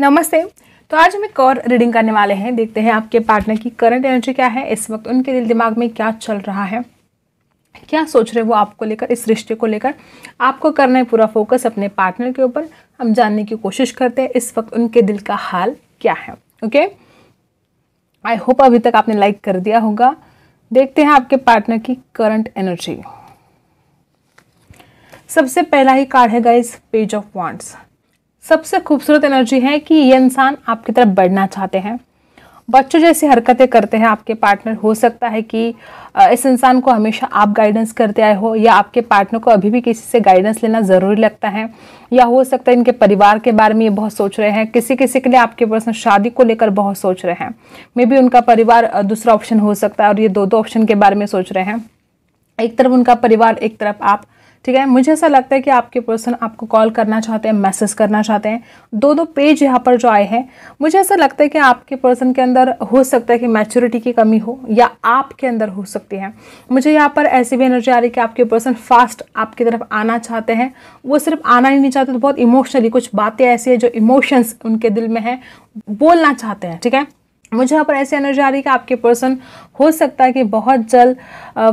नमस्ते तो आज हम एक और रीडिंग करने वाले हैं देखते हैं आपके पार्टनर की करंट एनर्जी क्या है इस वक्त उनके दिल दिमाग में क्या चल रहा है क्या सोच रहे वो आपको लेकर इस रिश्ते को लेकर आपको करना है पूरा फोकस अपने पार्टनर के ऊपर हम जानने की कोशिश करते हैं इस वक्त उनके दिल का हाल क्या है ओके आई होप अभी तक आपने लाइक कर दिया होगा देखते हैं आपके पार्टनर की करंट एनर्जी सबसे पहला ही कार्ड है गाइज पेज ऑफ वांट्स सबसे खूबसूरत एनर्जी है कि ये इंसान आपकी तरफ बढ़ना चाहते हैं बच्चों जैसी हरकतें करते हैं आपके पार्टनर हो सकता है कि इस इंसान को हमेशा आप गाइडेंस करते आए हो या आपके पार्टनर को अभी भी किसी से गाइडेंस लेना ज़रूरी लगता है या हो सकता है इनके परिवार के बारे में ये बहुत सोच रहे हैं किसी किसी के लिए आपके पर्सन शादी को लेकर बहुत सोच रहे हैं मे बी उनका परिवार दूसरा ऑप्शन हो सकता है और ये दो दो ऑप्शन के बारे में सोच रहे हैं एक तरफ उनका परिवार एक तरफ आप ठीक है मुझे ऐसा लगता है कि आपके पर्सन आपको कॉल करना चाहते हैं मैसेज करना चाहते हैं दो दो पेज यहाँ पर जो आए हैं मुझे ऐसा लगता है कि आपके पर्सन के अंदर हो सकता है कि मैच्योरिटी की कमी हो या आपके अंदर हो सकती है मुझे यहाँ पर ऐसी भी एनर्जी आ रही है कि आपके पर्सन फास्ट आपकी तरफ आना चाहते हैं वो सिर्फ आना ही नहीं चाहते तो बहुत इमोशनली कुछ बातें ऐसी है जो इमोशंस उनके दिल में है बोलना चाहते हैं ठीक है मुझे यहाँ पर ऐसी एनर्जी आ रही है कि आपके पर्सन हो सकता है कि बहुत जल्द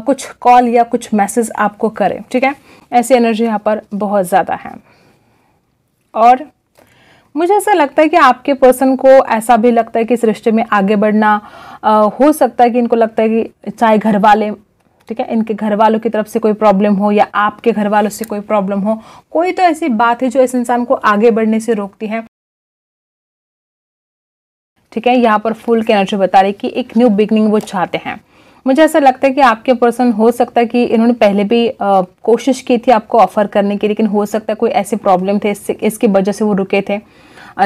कुछ कॉल या कुछ मैसेज आपको करें ठीक है ऐसी एनर्जी यहाँ पर बहुत ज़्यादा है और मुझे ऐसा लगता है कि आपके पर्सन को ऐसा भी लगता है कि इस रिश्ते में आगे बढ़ना आ, हो सकता है कि इनको लगता है कि चाहे घर वाले ठीक है इनके घर वालों की तरफ से कोई प्रॉब्लम हो या आपके घर वालों से कोई प्रॉब्लम हो कोई तो ऐसी बात है जो इस इंसान को आगे बढ़ने से रोकती है ठीक है यहाँ पर फुल की एनर्जी बता रही कि एक न्यू बिगनिंग वो चाहते हैं मुझे ऐसा लगता है कि आपके पर्सन हो सकता है कि इन्होंने पहले भी आ, कोशिश की थी आपको ऑफ़र करने की लेकिन हो सकता है कोई ऐसे प्रॉब्लम थे इस, इसकी वजह से वो रुके थे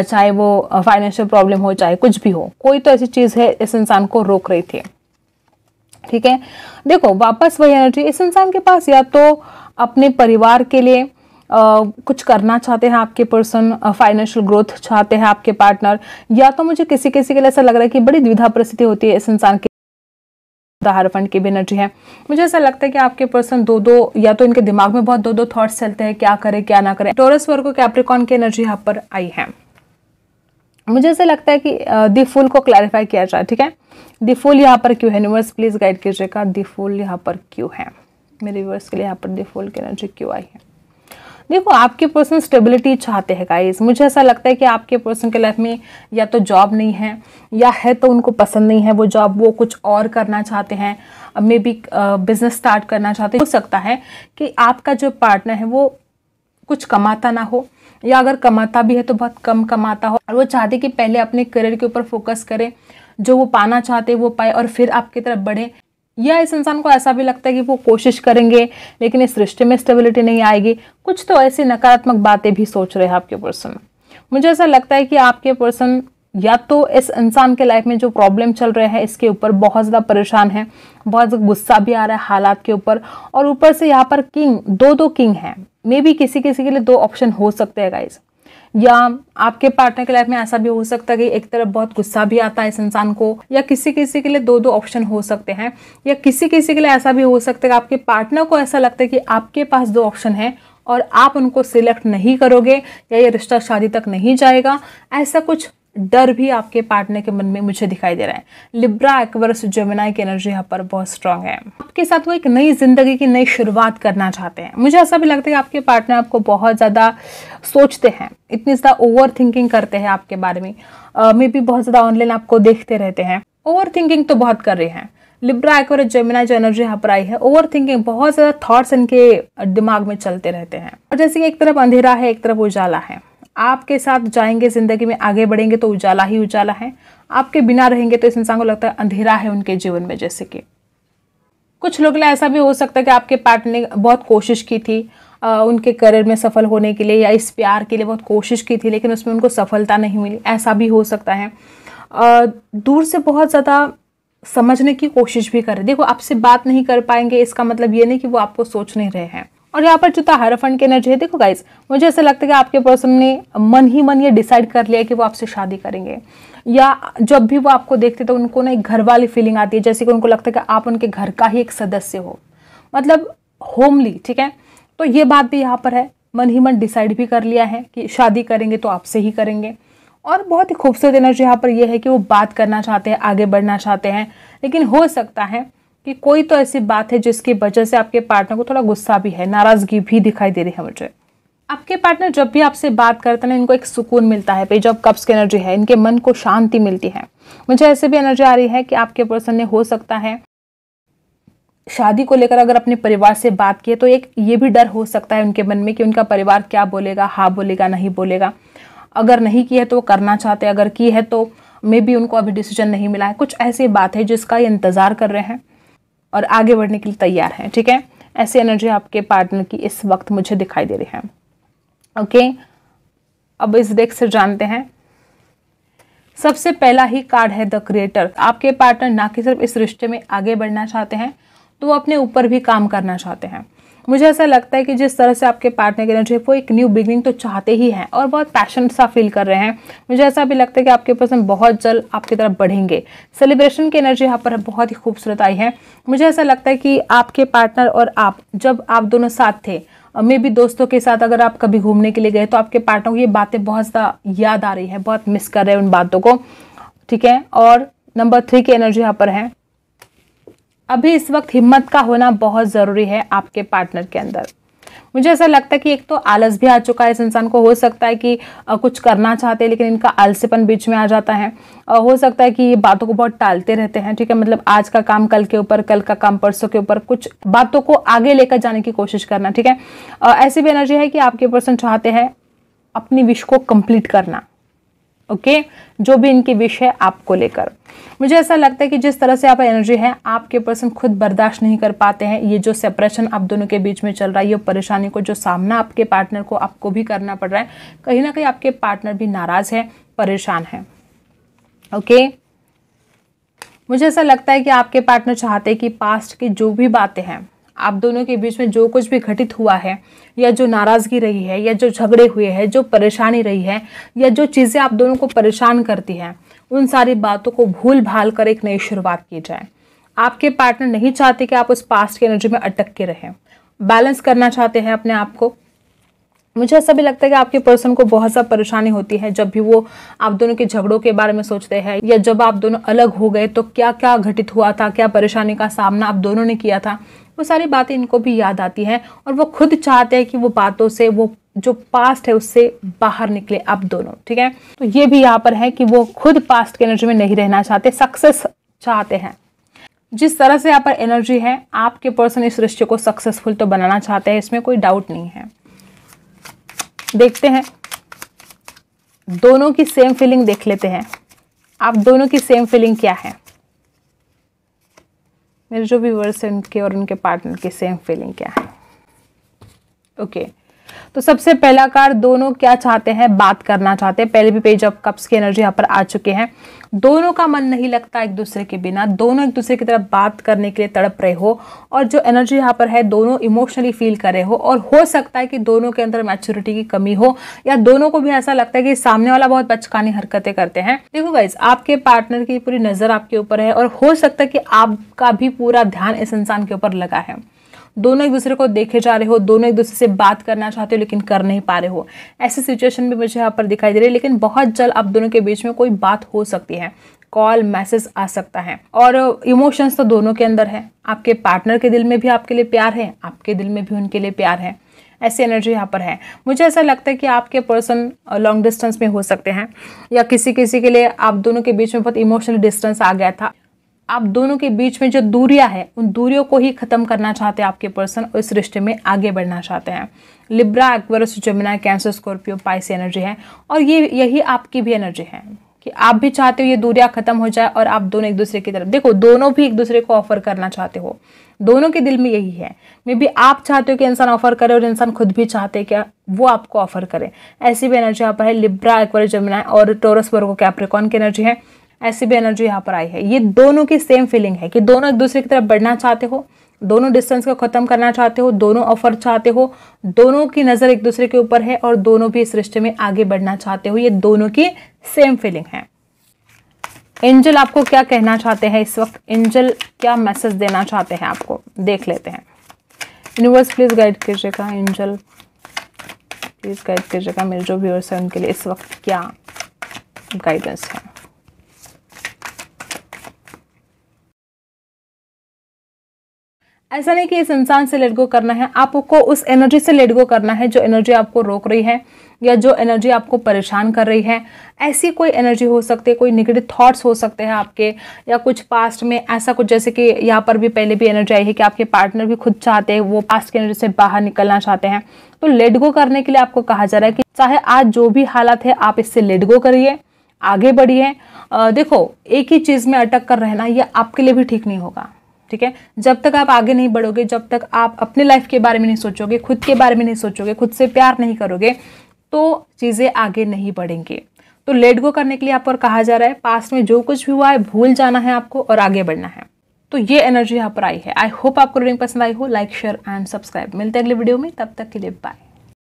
चाहे वो फाइनेंशियल प्रॉब्लम हो चाहे कुछ भी हो कोई तो ऐसी चीज़ है इस इंसान को रोक रही थी ठीक है देखो वापस वही एनर्जी इस इंसान के पास या तो अपने परिवार के लिए कुछ करना चाहते हैं आपके पर्सन फाइनेंशियल ग्रोथ चाहते हैं आपके पार्टनर या तो मुझे किसी किसी के लिए ऐसा लग रहा है कि बड़ी द्विधा परिस्थिति होती है इस इंसान के दाहर फंड की भी एनर्जी है मुझे ऐसा लगता है कि आपके पर्सन दो दो या तो इनके दिमाग में बहुत दो दो थॉट्स चलते हैं क्या करें क्या ना करें टोरस वर्ग को कैप्रिकॉन की एनर्जी यहाँ पर आई है मुझे ऐसा लगता है कि दी फुल को क्लैरिफाई किया जाए ठीक है दी फुल यहाँ पर क्यों है यूनिवर्स प्लीज गाइड कीजिएगा दी फुल यहाँ पर क्यों है मेरे व्यूवर्स के लिए यहाँ पर दी फुल की एनर्जी क्यों आई है देखो आपके पर्सन स्टेबिलिटी चाहते हैं गाइज़ मुझे ऐसा लगता है कि आपके पर्सन के लाइफ में या तो जॉब नहीं है या है तो उनको पसंद नहीं है वो जॉब वो कुछ और करना चाहते हैं मे बी बिजनेस स्टार्ट करना चाहते हो सकता है कि आपका जो पार्टनर है वो कुछ कमाता ना हो या अगर कमाता भी है तो बहुत कम कमाता हो और वो चाहते कि पहले अपने करियर के ऊपर फोकस करें जो वो पाना चाहते वो पाए और फिर आपकी तरफ बढ़े या इस इंसान को ऐसा भी लगता है कि वो कोशिश करेंगे लेकिन इस रिश्ते में स्टेबिलिटी नहीं आएगी कुछ तो ऐसी नकारात्मक बातें भी सोच रहे हैं आपके पर्सन मुझे ऐसा लगता है कि आपके पर्सन या तो इस इंसान के लाइफ में जो प्रॉब्लम चल रहे हैं इसके ऊपर बहुत ज़्यादा परेशान है बहुत गुस्सा भी आ रहा है हालात के ऊपर और ऊपर से यहाँ पर किंग दो दो किंग हैं मे बी किसी किसी के लिए दो ऑप्शन हो सकते हैं गाइज़ या आपके पार्टनर की लाइफ में ऐसा भी हो सकता है कि एक तरफ बहुत गुस्सा भी आता है इस इंसान को या किसी किसी के लिए दो दो ऑप्शन हो सकते हैं या किसी किसी के लिए ऐसा भी हो सकता है कि आपके पार्टनर को ऐसा लगता है कि आपके पास दो ऑप्शन है और आप उनको सिलेक्ट नहीं करोगे या ये रिश्ता शादी तक नहीं जाएगा ऐसा कुछ डर भी आपके पार्टनर के मन में मुझे दिखाई दे रहा है लिब्रा एक्वर्स जमुना की एनर्जी यहाँ पर बहुत स्ट्रांग है आपके साथ वो एक नई जिंदगी की नई शुरुआत करना चाहते हैं मुझे ऐसा भी लगता है कि आपके पार्टनर आपको बहुत ज़्यादा सोचते हैं इतनी ज़्यादा ओवर थिंकिंग करते हैं आपके बारे में मे भी बहुत ज़्यादा ऑनलाइन आपको देखते रहते हैं ओवर थिंकिंग तो बहुत कर रहे हैं लिब्रा एक्वर जमुना जो एनर्जी यहाँ पर आई है ओवर थिंकिंग बहुत ज़्यादा थॉट्स इनके दिमाग में चलते रहते हैं और जैसे कि एक तरफ अंधेरा है एक तरफ उजाला है आपके साथ जाएंगे ज़िंदगी में आगे बढ़ेंगे तो उजाला ही उजाला है आपके बिना रहेंगे तो इस इंसान को लगता है अंधेरा है उनके जीवन में जैसे कि कुछ लोग ऐसा भी हो सकता है कि आपके पार्टनर ने बहुत कोशिश की थी आ, उनके करियर में सफल होने के लिए या इस प्यार के लिए बहुत कोशिश की थी लेकिन उसमें उनको सफलता नहीं मिली ऐसा भी हो सकता है आ, दूर से बहुत ज़्यादा समझने की कोशिश भी करें देखो आपसे बात नहीं कर पाएंगे इसका मतलब ये नहीं कि वो आपको सोच नहीं रहे हैं और यहाँ पर जो था फंड की एनर्जी है देखो गाइज मुझे ऐसा लगता है कि आपके पर्सन ने मन ही मन ये डिसाइड कर लिया कि वो आपसे शादी करेंगे या जब भी वो आपको देखते तो उनको ना एक घर वाली फीलिंग आती है जैसे कि उनको लगता है कि आप उनके घर का ही एक सदस्य हो मतलब होमली ठीक है तो ये बात भी यहाँ पर है मन ही मन डिसाइड भी कर लिया है कि शादी करेंगे तो आपसे ही करेंगे और बहुत ही खूबसूरत एनर्जी यहाँ पर यह है कि वो बात करना चाहते हैं आगे बढ़ना चाहते हैं लेकिन हो सकता है कि कोई तो ऐसी बात है जिसकी वजह से आपके पार्टनर को थोड़ा गुस्सा भी है नाराजगी भी दिखाई दे रही है मुझे आपके पार्टनर जब भी आपसे बात करते हैं इनको एक सुकून मिलता है पेज ऑफ कप्स की एनर्जी है इनके मन को शांति मिलती है मुझे ऐसे भी एनर्जी आ रही है कि आपके पर्सन ने हो सकता है शादी को लेकर अगर अपने परिवार से बात की तो एक ये भी डर हो सकता है उनके मन में कि उनका परिवार क्या बोलेगा हाँ बोलेगा नहीं बोलेगा अगर नहीं किया है तो वो करना चाहते अगर की है तो मे बी उनको अभी डिसीजन नहीं मिला है कुछ ऐसी बात है जिसका ये इंतज़ार कर रहे हैं और आगे बढ़ने के लिए तैयार हैं ठीक है ऐसी एनर्जी आपके पार्टनर की इस वक्त मुझे दिखाई दे रही है ओके अब इस डेक से जानते हैं सबसे पहला ही कार्ड है द क्रिएटर आपके पार्टनर ना कि सिर्फ इस रिश्ते में आगे बढ़ना चाहते हैं तो वो अपने ऊपर भी काम करना चाहते हैं मुझे ऐसा लगता है कि जिस तरह से आपके पार्टनर की एनर्जी वो एक न्यू बिगनिंग तो चाहते ही हैं और बहुत पैशन सा फील कर रहे हैं मुझे ऐसा भी लगता है कि आपके पर्सन बहुत जल्द आपकी तरफ बढ़ेंगे सेलिब्रेशन की एनर्जी यहाँ पर बहुत ही खूबसूरत आई है मुझे ऐसा लगता है कि आपके पार्टनर और आप जब आप दोनों साथ थे मे भी दोस्तों के साथ अगर आप कभी घूमने के लिए गए तो आपके पार्टनर को ये बातें बहुत ज़्यादा याद आ रही है बहुत मिस कर रहे हैं उन बातों को ठीक है और नंबर थ्री की एनर्जी यहाँ पर है अभी इस वक्त हिम्मत का होना बहुत ज़रूरी है आपके पार्टनर के अंदर मुझे ऐसा लगता है कि एक तो आलस भी आ चुका है इस इंसान को हो सकता है कि कुछ करना चाहते हैं लेकिन इनका आलसीपन बीच में आ जाता है हो सकता है कि ये बातों को बहुत टालते रहते हैं ठीक है मतलब आज का काम कल के ऊपर कल का काम परसों के ऊपर कुछ बातों को आगे लेकर जाने की कोशिश करना ठीक है ऐसी भी एनर्जी है कि आपके पर्सन चाहते हैं अपनी विश को कंप्लीट करना ओके जो भी इनके विश है आपको लेकर मुझे ऐसा लगता है कि जिस तरह से आप एनर्जी है आपके पर्सन खुद बर्दाश्त नहीं कर पाते हैं ये जो सेपरेशन आप दोनों के बीच में चल रहा है ये परेशानी को जो सामना आपके पार्टनर को आपको भी करना पड़ रहा है कहीं ना कहीं आपके पार्टनर भी नाराज़ है परेशान है ओके मुझे ऐसा लगता है कि आपके पार्टनर चाहते हैं कि पास्ट की जो भी बातें हैं आप दोनों के बीच में जो कुछ भी घटित हुआ है या जो नाराज़गी रही है या जो झगड़े हुए हैं जो परेशानी रही है या जो चीज़ें आप दोनों को परेशान करती हैं उन सारी बातों को भूल भाल कर एक नई शुरुआत की जाए आपके पार्टनर नहीं चाहते कि आप उस पास्ट की एनर्जी में अटक के रहें बैलेंस करना चाहते हैं अपने आप को मुझे ऐसा भी लगता है कि आपके पर्सन को बहुत सा परेशानी होती है जब भी वो आप दोनों के झगड़ों के बारे में सोचते हैं या जब आप दोनों अलग हो गए तो क्या क्या घटित हुआ था क्या परेशानी का सामना आप दोनों ने किया था वो सारी बातें इनको भी याद आती हैं और वो खुद चाहते हैं कि वो बातों से वो जो पास्ट है उससे बाहर निकले आप दोनों ठीक है तो ये भी यहाँ पर है कि वो खुद पास्ट की एनर्जी में नहीं रहना चाहते सक्सेस चाहते हैं जिस तरह से यहाँ पर एनर्जी है आपके पर्सन इस रिश्ते को सक्सेसफुल तो बनाना चाहते हैं इसमें कोई डाउट नहीं है देखते हैं दोनों की सेम फीलिंग देख लेते हैं आप दोनों की सेम फीलिंग क्या है मेरे जो व्यूवर्स हैं उनके और उनके पार्टनर की सेम फीलिंग क्या है ओके okay. तो सबसे पहला कार्ड दोनों क्या चाहते हैं बात करना चाहते हैं पहले भी पेज ऑफ कप्स की एनर्जी यहाँ पर आ चुके हैं दोनों का मन नहीं लगता एक दूसरे के बिना दोनों एक दूसरे की तरफ बात करने के लिए तड़प रहे हो और जो एनर्जी यहाँ पर है दोनों इमोशनली फील कर रहे हो और हो सकता है कि दोनों के अंदर मैच्योरिटी की कमी हो या दोनों को भी ऐसा लगता है कि सामने वाला बहुत बचकानी हरकतें करते हैं देखो गाइज आपके पार्टनर की पूरी नज़र आपके ऊपर है और हो सकता है कि आपका भी पूरा ध्यान इस इंसान के ऊपर लगा है दोनों एक दूसरे को देखे जा रहे हो दोनों एक दूसरे से बात करना चाहते हो लेकिन कर नहीं पा रहे हो ऐसी सिचुएशन भी मुझे यहाँ पर दिखाई दे रही है लेकिन बहुत जल्द आप दोनों के बीच में कोई बात हो सकती है कॉल मैसेज आ सकता है और इमोशंस तो दोनों के अंदर है आपके पार्टनर के दिल में भी आपके लिए प्यार है आपके दिल में भी उनके लिए प्यार है ऐसी एनर्जी यहाँ पर है मुझे ऐसा लगता है कि आपके पर्सन लॉन्ग डिस्टेंस में हो सकते हैं या किसी किसी के लिए आप दोनों के बीच में बहुत इमोशनल डिस्टेंस आ गया था आप दोनों के बीच में जो दूरियां हैं उन दूरियों को ही ख़त्म करना चाहते हैं आपके पर्सन और इस रिश्ते में आगे बढ़ना चाहते हैं लिब्रा एक्वरस जमुना कैंसर स्कॉर्पियो पाइस एनर्जी है और ये यही आपकी भी एनर्जी है कि आप भी चाहते हो ये दूरियां खत्म हो जाए और आप दोनों एक दूसरे की तरफ देखो दोनों भी एक दूसरे को ऑफर करना चाहते हो दोनों के दिल में यही है मे बी आप चाहते हो कि इंसान ऑफर करे और इंसान खुद भी चाहते क्या वो आपको ऑफर करे ऐसी भी एनर्जी यहाँ पर है लिब्रा एक्वर जमुना और टोरस वर्गो कैप्रिकॉन की एनर्जी है ऐसी भी एनर्जी यहाँ पर आई है ये दोनों की सेम फीलिंग है कि दोनों एक दूसरे की तरफ बढ़ना चाहते हो दोनों डिस्टेंस को ख़त्म करना चाहते हो दोनों ऑफर चाहते हो दोनों की नज़र एक दूसरे के ऊपर है और दोनों भी इस रिश्ते में आगे बढ़ना चाहते हो ये दोनों की सेम फीलिंग है एंजल आपको क्या कहना चाहते हैं इस वक्त एंजल क्या मैसेज देना चाहते हैं आपको देख लेते हैं यूनिवर्स प्लीज़ गाइड कीजिएगा एंजल प्लीज़ गाइड कीजिएगा मेरे जो व्यूअर्स हैं उनके लिए इस वक्त क्या गाइडेंस है ऐसा नहीं कि इस इंसान से लेट गो करना है आपको उस एनर्जी से लेट गो करना है जो एनर्जी आपको रोक रही है या जो एनर्जी आपको परेशान कर रही है ऐसी कोई एनर्जी हो सकती है कोई निगेटिव थॉट्स हो सकते हैं आपके या कुछ पास्ट में ऐसा कुछ जैसे कि यहाँ पर भी पहले भी एनर्जी आई है कि आपके पार्टनर भी खुद चाहते हैं वो पास्ट की एनर्जी से बाहर निकलना चाहते हैं तो लेट गो करने के लिए आपको कहा जा रहा है कि चाहे आज जो भी हालात है आप इससे लेट गो करिए आगे बढ़िए देखो एक ही चीज़ में अटक कर रहना ये आपके लिए भी ठीक नहीं होगा ठीक है जब तक आप आगे नहीं बढ़ोगे जब तक आप अपने लाइफ के बारे में नहीं सोचोगे खुद के बारे में नहीं सोचोगे खुद से प्यार नहीं करोगे तो चीज़ें आगे नहीं बढ़ेंगी तो लेट गो करने के लिए आप पर कहा जा रहा है पास्ट में जो कुछ भी हुआ है भूल जाना है आपको और आगे बढ़ना है तो ये एनर्जी यहाँ पर आई है आई होप आपको रीडिंग पसंद आई हो लाइक शेयर एंड सब्सक्राइब मिलते हैं अगले वीडियो में तब तक के लिए बाय